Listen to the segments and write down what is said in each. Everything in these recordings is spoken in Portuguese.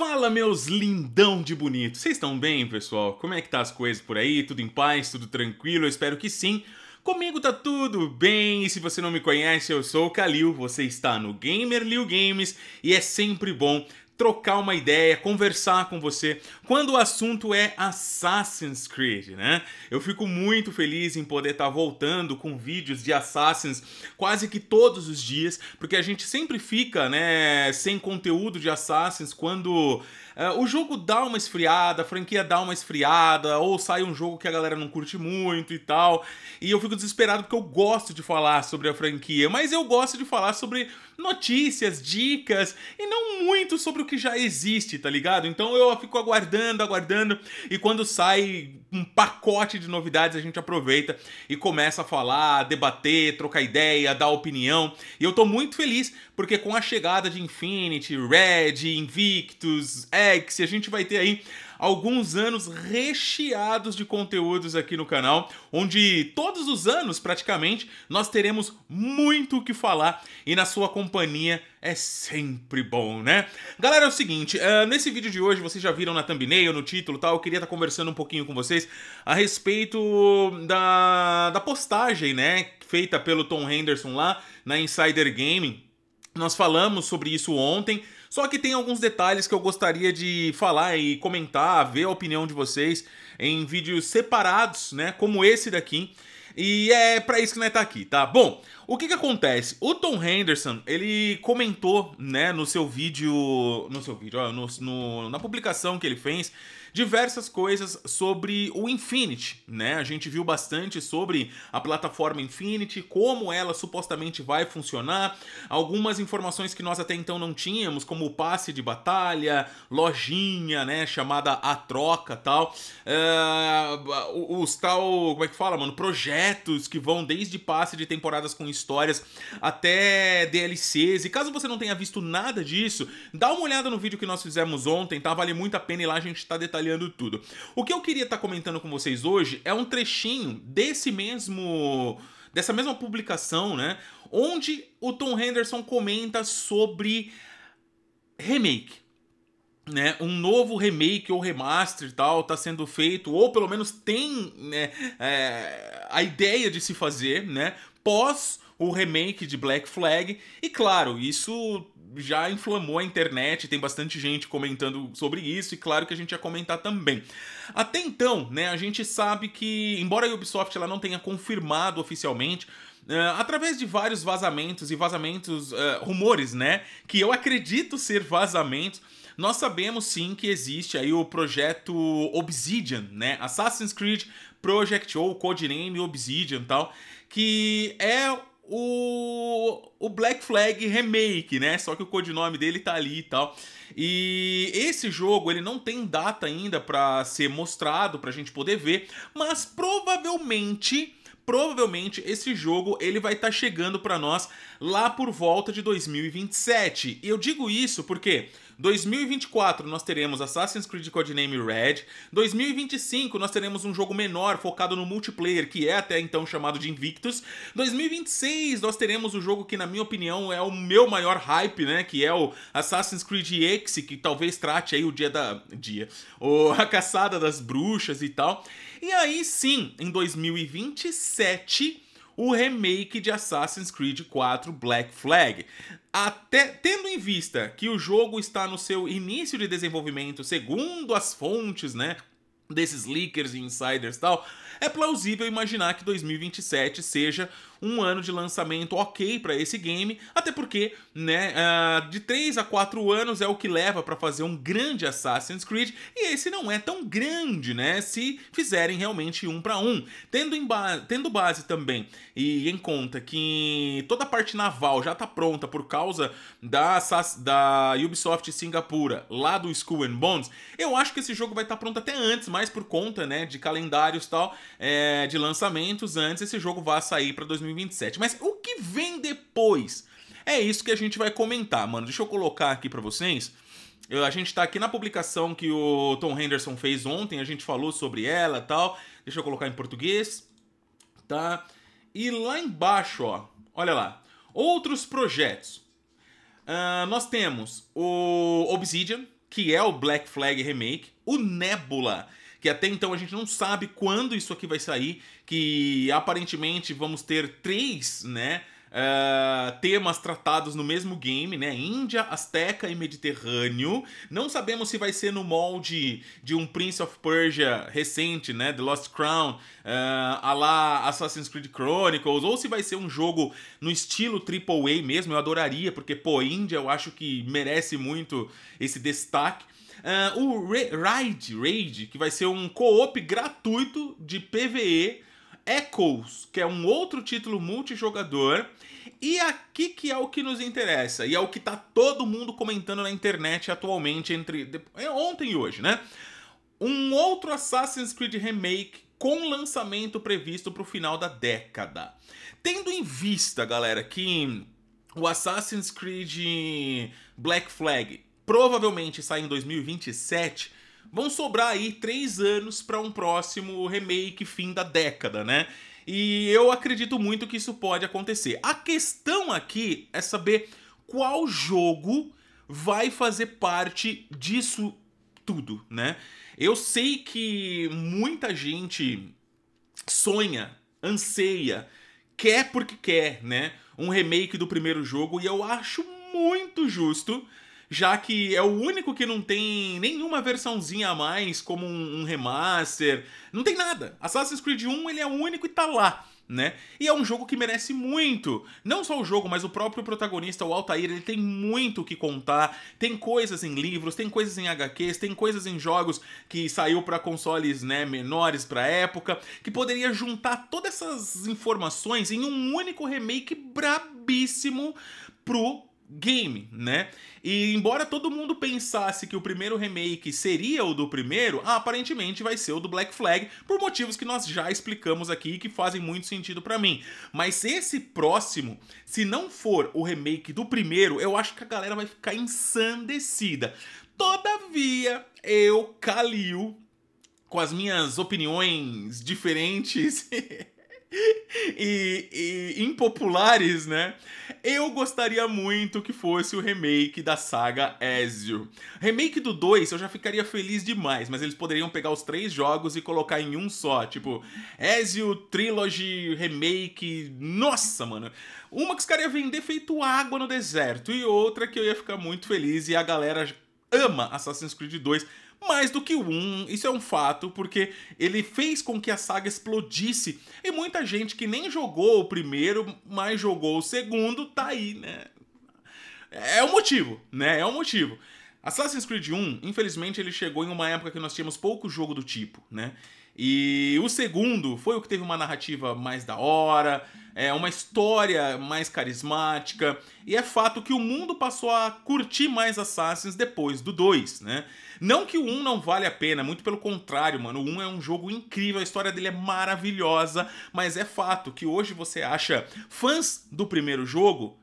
Fala, meus lindão de bonito. Vocês estão bem, pessoal? Como é que tá as coisas por aí? Tudo em paz? Tudo tranquilo? Eu espero que sim. Comigo tá tudo bem, e se você não me conhece, eu sou o Kalil, você está no Gamer Lil Games e é sempre bom trocar uma ideia, conversar com você, quando o assunto é Assassin's Creed, né? Eu fico muito feliz em poder estar tá voltando com vídeos de Assassins quase que todos os dias, porque a gente sempre fica, né, sem conteúdo de Assassins quando Uh, o jogo dá uma esfriada, a franquia dá uma esfriada, ou sai um jogo que a galera não curte muito e tal. E eu fico desesperado porque eu gosto de falar sobre a franquia, mas eu gosto de falar sobre notícias, dicas e não muito sobre o que já existe, tá ligado? Então eu fico aguardando, aguardando, e quando sai um pacote de novidades, a gente aproveita e começa a falar, debater, trocar ideia, dar opinião. E eu tô muito feliz, porque com a chegada de Infinity, Red, Invictus, X, a gente vai ter aí alguns anos recheados de conteúdos aqui no canal, onde todos os anos praticamente nós teremos muito o que falar e na sua companhia é sempre bom, né? Galera, é o seguinte, uh, nesse vídeo de hoje vocês já viram na thumbnail, no título e tal, eu queria estar tá conversando um pouquinho com vocês a respeito da, da postagem, né, feita pelo Tom Henderson lá na Insider Gaming. Nós falamos sobre isso ontem, só que tem alguns detalhes que eu gostaria de falar e comentar, ver a opinião de vocês em vídeos separados, né? Como esse daqui. E é para isso que nós tá aqui, tá? Bom, o que que acontece? O Tom Henderson, ele comentou, né, no seu vídeo, no seu vídeo, ó, no, no, na publicação que ele fez, diversas coisas sobre o Infinity, né? A gente viu bastante sobre a plataforma Infinity, como ela supostamente vai funcionar, algumas informações que nós até então não tínhamos, como o passe de batalha, lojinha, né? Chamada a troca tal. Uh, os tal. Como é que fala, mano? Projetos que vão desde passe de temporadas com histórias até DLCs. E caso você não tenha visto nada disso, dá uma olhada no vídeo que nós fizemos ontem, tá? Vale muito a pena ir lá a gente tá detalhando detalhando tudo. O que eu queria estar tá comentando com vocês hoje é um trechinho desse mesmo dessa mesma publicação, né, onde o Tom Henderson comenta sobre remake. Né, um novo remake ou remaster e tal está sendo feito, ou pelo menos tem né, é, a ideia de se fazer, né, pós o remake de Black Flag. E claro, isso já inflamou a internet, tem bastante gente comentando sobre isso, e claro que a gente ia comentar também. Até então, né, a gente sabe que, embora a Ubisoft ela não tenha confirmado oficialmente, Uh, através de vários vazamentos e vazamentos, uh, rumores, né? Que eu acredito ser vazamentos. Nós sabemos sim que existe aí o projeto Obsidian, né? Assassin's Creed Project ou Codename Obsidian tal, que é o, o Black Flag Remake, né? Só que o codinome dele tá ali e tal. E esse jogo ele não tem data ainda para ser mostrado pra gente poder ver, mas provavelmente provavelmente esse jogo ele vai estar tá chegando para nós lá por volta de 2027. E eu digo isso porque 2024 nós teremos Assassin's Creed Codename Red. 2025 nós teremos um jogo menor focado no multiplayer, que é até então chamado de Invictus. 2026 nós teremos o jogo que na minha opinião é o meu maior hype, né, que é o Assassin's Creed X, que talvez trate aí o dia da dia, ou a caçada das bruxas e tal. E aí sim, em 2027 o remake de Assassin's Creed 4 Black Flag. Até tendo em vista que o jogo está no seu início de desenvolvimento, segundo as fontes, né, desses leakers e insiders e tal, é plausível imaginar que 2027 seja um ano de lançamento ok para esse game, até porque, né, uh, de 3 a 4 anos é o que leva para fazer um grande Assassin's Creed, e esse não é tão grande, né, se fizerem realmente um para um. Tendo, em ba tendo base também e em conta que toda a parte naval já tá pronta por causa da, da Ubisoft Singapura, lá do School and Bones, eu acho que esse jogo vai estar tá pronto até antes, mais por conta, né, de calendários tal, é, de lançamentos antes, esse jogo vai sair para 2020 2027. Mas o que vem depois? É isso que a gente vai comentar, mano. Deixa eu colocar aqui para vocês. Eu, a gente tá aqui na publicação que o Tom Henderson fez ontem, a gente falou sobre ela tal. Deixa eu colocar em português, tá? E lá embaixo, ó, olha lá. Outros projetos. Uh, nós temos o Obsidian, que é o Black Flag Remake, o Nebula, que até então a gente não sabe quando isso aqui vai sair, que aparentemente vamos ter três, né? Uh, temas tratados no mesmo game, né? Índia, Azteca e Mediterrâneo. Não sabemos se vai ser no molde de um Prince of Persia recente, né? The Lost Crown, uh, a lá Assassin's Creed Chronicles, ou se vai ser um jogo no estilo AAA mesmo. Eu adoraria, porque, pô, Índia eu acho que merece muito esse destaque. Uh, o Raid, Raid, que vai ser um co-op gratuito de PVE. Echoes, que é um outro título multijogador. E aqui que é o que nos interessa, e é o que tá todo mundo comentando na internet atualmente, entre é ontem e hoje, né? Um outro Assassin's Creed Remake com lançamento previsto para o final da década. Tendo em vista, galera, que o Assassin's Creed Black Flag provavelmente sai em 2027, vão sobrar aí três anos para um próximo remake fim da década, né? E eu acredito muito que isso pode acontecer. A questão aqui é saber qual jogo vai fazer parte disso tudo, né? Eu sei que muita gente sonha, anseia, quer porque quer, né? Um remake do primeiro jogo e eu acho muito justo já que é o único que não tem nenhuma versãozinha a mais, como um, um remaster, não tem nada. Assassin's Creed 1 ele é o único e tá lá. Né? E é um jogo que merece muito. Não só o jogo, mas o próprio protagonista, o Altair, ele tem muito o que contar. Tem coisas em livros, tem coisas em HQs, tem coisas em jogos que saiu para consoles, né, menores para época, que poderia juntar todas essas informações em um único remake brabíssimo pro game, né? E embora todo mundo pensasse que o primeiro remake seria o do primeiro, aparentemente vai ser o do Black Flag, por motivos que nós já explicamos aqui e que fazem muito sentido para mim. Mas esse próximo, se não for o remake do primeiro, eu acho que a galera vai ficar ensandecida. Todavia, eu, Kalil, com as minhas opiniões diferentes e, e impopulares, né? Eu gostaria muito que fosse o remake da saga Ezio. Remake do 2 eu já ficaria feliz demais, mas eles poderiam pegar os três jogos e colocar em um só, tipo Ezio Trilogy Remake. Nossa, mano. Uma que os caras iam vender feito água no deserto e outra que eu ia ficar muito feliz e a galera ama Assassin's Creed 2 mais do que o 1. Isso é um fato, porque ele fez com que a saga explodisse. E muita gente que nem jogou o primeiro, mas jogou o segundo, tá aí, né? É o motivo, né? É o motivo. Assassin's Creed 1, infelizmente, ele chegou em uma época que nós tínhamos pouco jogo do tipo, né? E o segundo foi o que teve uma narrativa mais da hora, é uma história mais carismática, e é fato que o mundo passou a curtir mais Assassins depois do 2, né? Não que o 1 não vale a pena, muito pelo contrário, mano. O 1 é um jogo incrível, a história dele é maravilhosa, mas é fato que hoje você acha fãs do primeiro jogo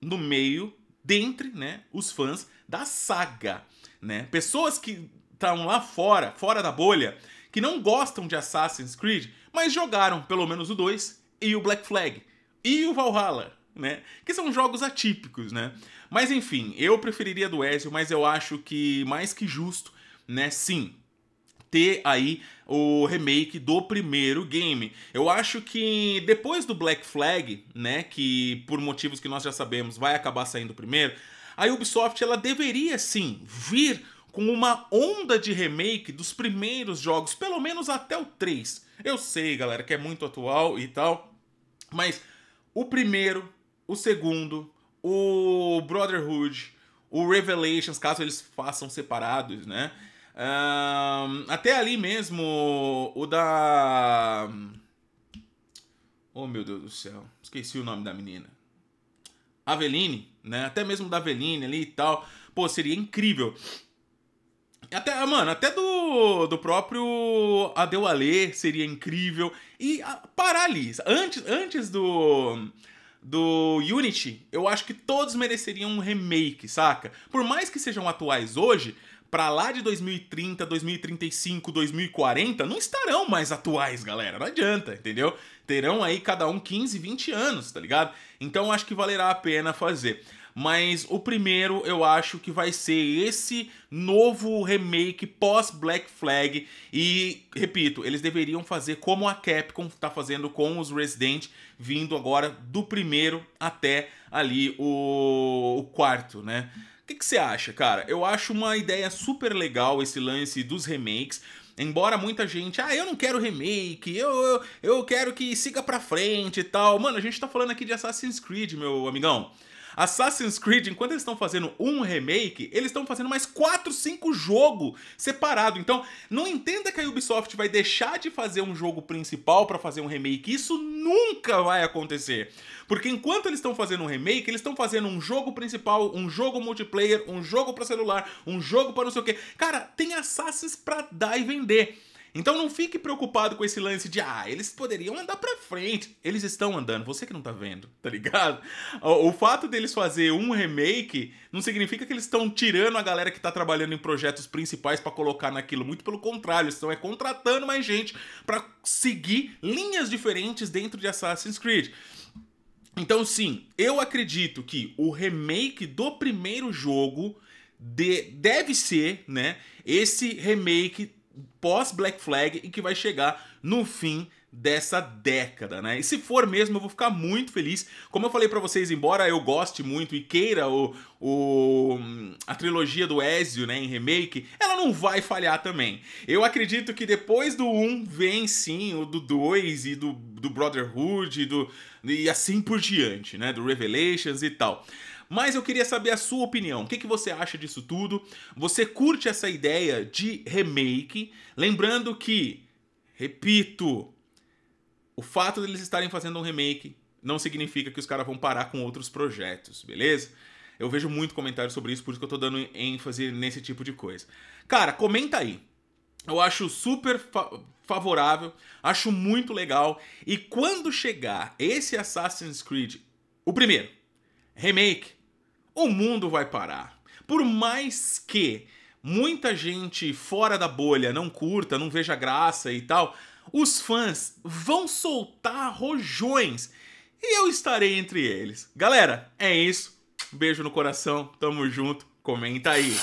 no meio, dentre, né, os fãs da saga, né? Pessoas que estão lá fora, fora da bolha, que não gostam de Assassin's Creed, mas jogaram pelo menos o 2 e o Black Flag e o Valhalla né? Que são jogos atípicos, né? Mas enfim, eu preferiria do Ezio, mas eu acho que mais que justo, né? Sim, ter aí o remake do primeiro game. Eu acho que depois do Black Flag, né, que por motivos que nós já sabemos vai acabar saindo primeiro, a Ubisoft ela deveria sim vir com uma onda de remake dos primeiros jogos, pelo menos até o 3. Eu sei, galera, que é muito atual e tal, mas o primeiro o segundo, o Brotherhood, o Revelations, caso eles façam separados, né? Um, até ali mesmo, o da. Oh, meu Deus do céu, esqueci o nome da menina. Aveline, né? Até mesmo da Aveline ali e tal. Pô, seria incrível. Até, mano, até do, do próprio Adeuale seria incrível. E ah, parar ali. Antes, antes do do Unity, eu acho que todos mereceriam um remake, saca? Por mais que sejam atuais hoje, pra lá de 2030, 2035, 2040, não estarão mais atuais, galera. Não adianta, entendeu? Terão aí cada um 15, 20 anos, tá ligado? Então acho que valerá a pena fazer mas o primeiro eu acho que vai ser esse novo remake pós Black Flag e repito, eles deveriam fazer como a Capcom está fazendo com os Resident, vindo agora do primeiro até ali o, o quarto, né? O que, que você acha, cara? Eu acho uma ideia super legal esse lance dos remakes. Embora muita gente, ah, eu não quero remake, eu, eu, eu quero que siga pra frente e tal. Mano, a gente tá falando aqui de Assassin's Creed, meu amigão. Assassin's Creed, enquanto eles estão fazendo um remake, eles estão fazendo mais 4, 5 jogo separado. Então, não entenda que a Ubisoft vai deixar de fazer um jogo principal para fazer um remake. Isso nunca vai acontecer. Porque enquanto eles estão fazendo um remake, eles estão fazendo um jogo principal, um jogo multiplayer, um jogo para celular, um jogo para não sei o quê. Cara, tem Assassin's para dar e vender. Então não fique preocupado com esse lance de, ah, eles poderiam andar pra frente. Eles estão andando, você que não tá vendo, tá ligado? O, o fato deles fazer um remake não significa que eles estão tirando a galera que tá trabalhando em projetos principais para colocar naquilo. Muito pelo contrário, estão é contratando mais gente para seguir linhas diferentes dentro de Assassin's Creed. Então, sim, eu acredito que o remake do primeiro jogo de, deve ser, né? Esse remake pós-Black Flag e que vai chegar no fim dessa década, né? E se for mesmo, eu vou ficar muito feliz. Como eu falei para vocês, embora eu goste muito e queira o, o a trilogia do Ezio, né, em remake, ela não vai falhar também. Eu acredito que depois do 1 vem sim o do 2 e do, do Brotherhood e do e assim por diante, né, do Revelations e tal. Mas eu queria saber a sua opinião. O que, que você acha disso tudo? Você curte essa ideia de remake? Lembrando que, repito, o fato deles estarem fazendo um remake não significa que os caras vão parar com outros projetos, beleza? Eu vejo muito comentário sobre isso, por isso que eu tô dando ênfase nesse tipo de coisa. Cara, comenta aí. Eu acho super fa favorável, acho muito legal. E quando chegar esse Assassin's Creed, o primeiro, remake, o mundo vai parar. Por mais que muita gente fora da bolha não curta, não veja graça e tal, os fãs vão soltar rojões e eu estarei entre eles. Galera, é isso. Beijo no coração, tamo junto, comenta aí.